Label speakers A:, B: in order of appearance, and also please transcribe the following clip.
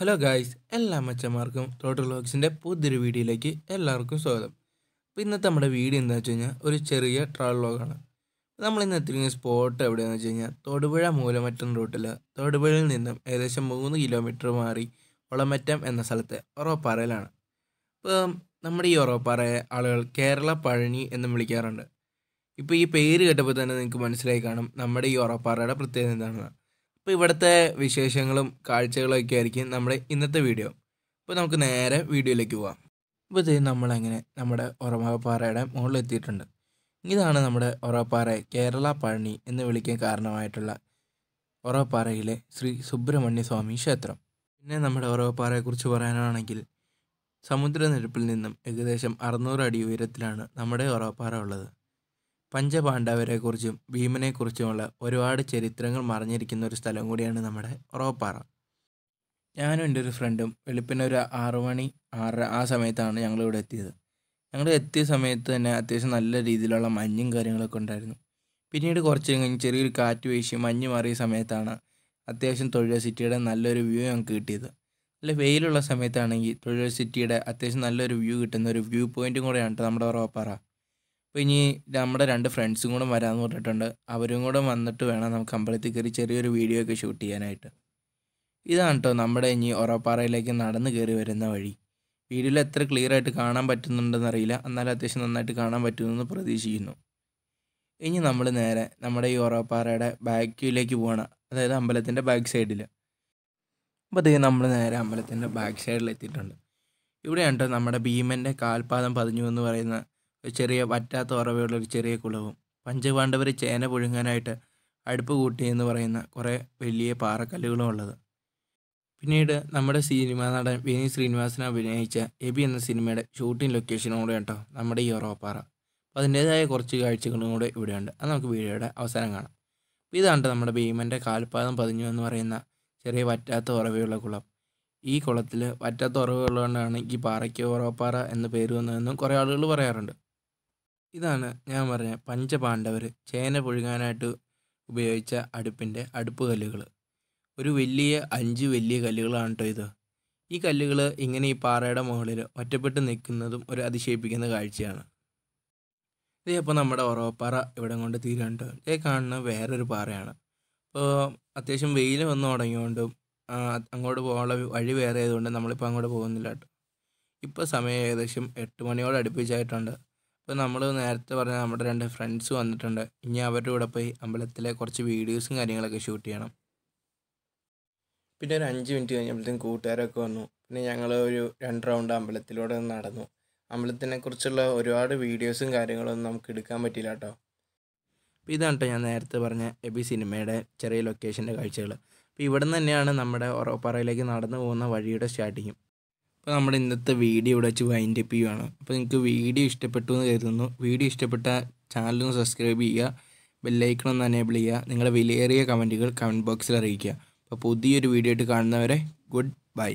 A: hello guys എല്ലാ മച്ചന്മാർക്കും total വ്ളോഗ്സിൻ്റെ പുതിയൊരു വീഡിയോയിലേക്ക് എല്ലാവർക്കും സ്വാഗതം അപ്പോൾ ഇന്നത്തെ നമ്മുടെ വീഡിയോ എന്താ വെച്ച് കഴിഞ്ഞാൽ ഒരു ചെറിയ ട്രാവൽ വ്ളോഗാണ് നമ്മൾ ഇന്ന് എത്തിക്കുന്ന സ്പോട്ട് എവിടെയാണെന്ന് വെച്ച് കഴിഞ്ഞാൽ തൊടുപുഴ മൂലമറ്റം റൂട്ടിൽ തൊടുപുഴയിൽ നിന്നും ഏകദേശം മൂന്ന് കിലോമീറ്റർ മാറി ഒളമറ്റം എന്ന സ്ഥലത്തെ ഒറോപ്പാറയിലാണ് ഇപ്പോൾ നമ്മുടെ ഈ ഒറോപ്പാറയെ ആളുകൾ കേരള പഴനി എന്നും വിളിക്കാറുണ്ട് ഇപ്പോൾ ഈ പേര് കേട്ടപ്പോൾ തന്നെ നിങ്ങൾക്ക് മനസ്സിലായി കാണും നമ്മുടെ ഈ ഒറോപ്പാറയുടെ പ്രത്യേകത എന്താണെന്ന് അപ്പോൾ ഇവിടുത്തെ വിശേഷങ്ങളും കാഴ്ചകളൊക്കെ ആയിരിക്കും നമ്മുടെ ഇന്നത്തെ വീഡിയോ അപ്പോൾ നമുക്ക് നേരെ വീഡിയോയിലേക്ക് പോവാം അപ്പോൾ ഇത് നമ്മളെങ്ങനെ നമ്മുടെ ഉറവപ്പാറയുടെ മുകളിലെത്തിയിട്ടുണ്ട് ഇതാണ് നമ്മുടെ ഉറവപ്പാറ കേരള പഴനി എന്ന് വിളിക്കാൻ കാരണമായിട്ടുള്ള ഉറവപ്പാറയിലെ ശ്രീ സുബ്രഹ്മണ്യ സ്വാമി ക്ഷേത്രം പിന്നെ നമ്മുടെ ഉറവപ്പാറയെക്കുറിച്ച് പറയാനാണെങ്കിൽ സമുദ്രനിരപ്പിൽ നിന്നും ഏകദേശം അറുന്നൂറ് അടി ഉയരത്തിലാണ് നമ്മുടെ ഉറവപ്പാറ ഉള്ളത് പഞ്ചപാണ്ഡവരെക്കുറിച്ചും ഭീമനെക്കുറിച്ചുമുള്ള ഒരുപാട് ചരിത്രങ്ങൾ മറിഞ്ഞിരിക്കുന്ന ഒരു സ്ഥലം കൂടിയാണ് നമ്മുടെ റോപ്പാറ ഞാനും എൻ്റെ ഒരു ഫ്രണ്ടും വെളുപ്പിന് ഒരു ആറു മണി ആറര ആ സമയത്താണ് ഞങ്ങളിവിടെ എത്തിയത് ഞങ്ങൾ എത്തിയ സമയത്ത് തന്നെ അത്യാവശ്യം നല്ല രീതിയിലുള്ള മഞ്ഞും കാര്യങ്ങളൊക്കെ ഉണ്ടായിരുന്നു പിന്നീട് കുറച്ച് കഴിഞ്ഞ് ചെറിയൊരു കാറ്റ് വീശി മഞ്ഞ് മാറിയ സമയത്താണ് അത്യാവശ്യം തൊഴിൽ സിറ്റിയുടെ നല്ലൊരു വ്യൂ ഞങ്ങൾക്ക് കിട്ടിയത് നല്ല വെയിലുള്ള സമയത്താണെങ്കിൽ തൊഴിൽ സിറ്റിയുടെ അത്യാവശ്യം നല്ലൊരു വ്യൂ കിട്ടുന്ന ഒരു വ്യൂ പോയിൻറ്റും കൂടെയാണ് നമ്മുടെ റോപ്പാറ അപ്പോൾ ഇനി നമ്മുടെ രണ്ട് ഫ്രണ്ട്സും കൂടെ വരാമെന്ന് പറഞ്ഞിട്ടുണ്ട് അവരും കൂടെ വന്നിട്ട് വേണം നമുക്ക് അമ്പലത്തിൽ കയറി ചെറിയൊരു വീഡിയോ ഒക്കെ ഷൂട്ട് ചെയ്യാനായിട്ട് ഇതാണ് കേട്ടോ നമ്മുടെ ഇനി ഒറപ്പാറയിലേക്ക് നടന്ന് കയറി വരുന്ന വഴി വീഡിയോയിൽ എത്ര ക്ലിയർ ആയിട്ട് കാണാൻ പറ്റുന്നുണ്ടെന്ന് അറിയില്ല എന്നാലും അത്യാവശ്യം നന്നായിട്ട് കാണാൻ പറ്റുമെന്ന് പ്രതീക്ഷിക്കുന്നു ഇനി നമ്മൾ നേരെ നമ്മുടെ ഈ ഒറപ്പാറയുടെ ബാക്കിലേക്ക് പോകണം അതായത് അമ്പലത്തിൻ്റെ ബാക്ക് സൈഡിൽ അപ്പോൾ അതേ നമ്മൾ നേരെ അമ്പലത്തിൻ്റെ ബാക്ക് സൈഡിൽ എത്തിയിട്ടുണ്ട് ഇവിടെയാണ് നമ്മുടെ ഭീമൻ്റെ കാൽപാദം പതിഞ്ഞു എന്ന് പറയുന്ന ഒരു ചെറിയ വറ്റാത്ത ഉറവയുള്ള ഒരു ചെറിയ കുളവും പഞ്ചപാണ്ഡവർ ചേന പുഴുങ്ങാനായിട്ട് അടുപ്പ് കൂട്ടി എന്ന് പറയുന്ന കുറേ വലിയ പാറക്കല്ലുകളും ഉള്ളത് പിന്നീട് നമ്മുടെ സിനിമ നടൻ വിനി ശ്രീനിവാസൻ അഭിനയിച്ച എബി എന്ന സിനിമയുടെ ഷൂട്ടിംഗ് ലൊക്കേഷനും കൂടെ കേട്ടോ നമ്മുടെ ഈ ഉറവപ്പാറ അപ്പോൾ അതിൻ്റേതായ കുറച്ച് കാഴ്ചകളും കൂടെ ഇവിടെയുണ്ട് അത് നമുക്ക് വീഡിയോയുടെ അവസാനം കാണാം അപ്പോൾ ഇതാണ് നമ്മുടെ ഭീമൻ്റെ കാൽപാദം പതിഞ്ഞു എന്ന് പറയുന്ന ചെറിയ വറ്റാത്ത ഉറവയുള്ള കുളം ഈ കുളത്തിൽ വറ്റാത്ത ഉറവുള്ളതുകൊണ്ടാണ് ഈ പാറയ്ക്ക് ഉറവപ്പാറ എന്ന് പേര് വന്നതെന്നും കുറേ ആളുകൾ പറയാറുണ്ട് ഇതാണ് ഞാൻ പറഞ്ഞ പഞ്ചപാണ്ഡവർ ചേന പൊഴുകാനായിട്ട് ഉപയോഗിച്ച അടുപ്പിൻ്റെ അടുപ്പ് കല്ലുകൾ ഒരു വലിയ അഞ്ച് വലിയ കല്ലുകളാണ് കേട്ടോ ഇത് ഈ കല്ലുകൾ ഇങ്ങനെ ഈ പാറയുടെ മുകളിൽ ഒറ്റപ്പെട്ട് നിൽക്കുന്നതും ഒരു അതിശയിപ്പിക്കുന്ന കാഴ്ചയാണ് ഇതേ അപ്പോൾ നമ്മുടെ ഒറവപ്പാറ ഇവിടെ കൊണ്ട് തീരുന്നുണ്ട് ഇതേ കാണുന്ന വേറൊരു പാറയാണ് അപ്പോൾ അത്യാവശ്യം വെയിൽ വന്ന് തുടങ്ങിയതുകൊണ്ടും അങ്ങോട്ട് പോകാനുള്ള വഴി വേറെ ആയതുകൊണ്ട് നമ്മളിപ്പോൾ അങ്ങോട്ട് പോകുന്നില്ല കേട്ടോ ഇപ്പോൾ സമയം ഏകദേശം എട്ട് മണിയോട് അടുപ്പിച്ചായിട്ടുണ്ട് ഇപ്പോൾ നമ്മൾ നേരത്തെ പറഞ്ഞ നമ്മുടെ രണ്ട് ഫ്രണ്ട്സ് വന്നിട്ടുണ്ട് ഇനി അവരുടെ കൂടെ പോയി അമ്പലത്തിലെ കുറച്ച് വീഡിയോസും കാര്യങ്ങളൊക്കെ ഷൂട്ട് ചെയ്യണം പിന്നെ ഒരു അഞ്ച് മിനിറ്റ് കഴിഞ്ഞപ്പോഴത്തേക്കും കൂട്ടുകാരൊക്കെ വന്നു പിന്നെ ഞങ്ങൾ ഒരു രണ്ട് റൗണ്ട് അമ്പലത്തിലൂടെ നടന്നു അമ്പലത്തിനെക്കുറിച്ചുള്ള ഒരുപാട് വീഡിയോസും കാര്യങ്ങളൊന്നും നമുക്ക് എടുക്കാൻ പറ്റിയില്ല കേട്ടോ അപ്പോൾ ഇതാണ് കേട്ടോ ഞാൻ നേരത്തെ പറഞ്ഞ എബി സിനിമയുടെ ചെറിയ ലൊക്കേഷൻ്റെ കാഴ്ചകൾ അപ്പോൾ ഇവിടെ നിന്ന് തന്നെയാണ് നമ്മുടെ ഒറോപ്പാറയിലേക്ക് നടന്നു പോകുന്ന വഴിയുടെ സ്റ്റാർട്ടിങ്ങും അപ്പോൾ നമ്മൾ ഇന്നത്തെ വീഡിയോ ഇവിടെ വെച്ച് വൈൻഡ് അപ്പ് ചെയ്യുകയാണ് അപ്പോൾ നിങ്ങൾക്ക് വീഡിയോ ഇഷ്ടപ്പെട്ടു എന്ന് കരുതുന്നു വീഡിയോ ഇഷ്ടപ്പെട്ട ചാനലൊന്ന് സബ്സ്ക്രൈബ് ചെയ്യുക ബെല്ലൈക്കൺ ഒന്ന് എനേബിൾ ചെയ്യുക നിങ്ങളുടെ വിലയേറിയ കമൻറ്റുകൾ കമൻറ്റ് ബോക്സിൽ അറിയിക്കുക അപ്പോൾ പുതിയൊരു വീഡിയോ ആയിട്ട് കാണുന്നവരെ ഗുഡ് ബൈ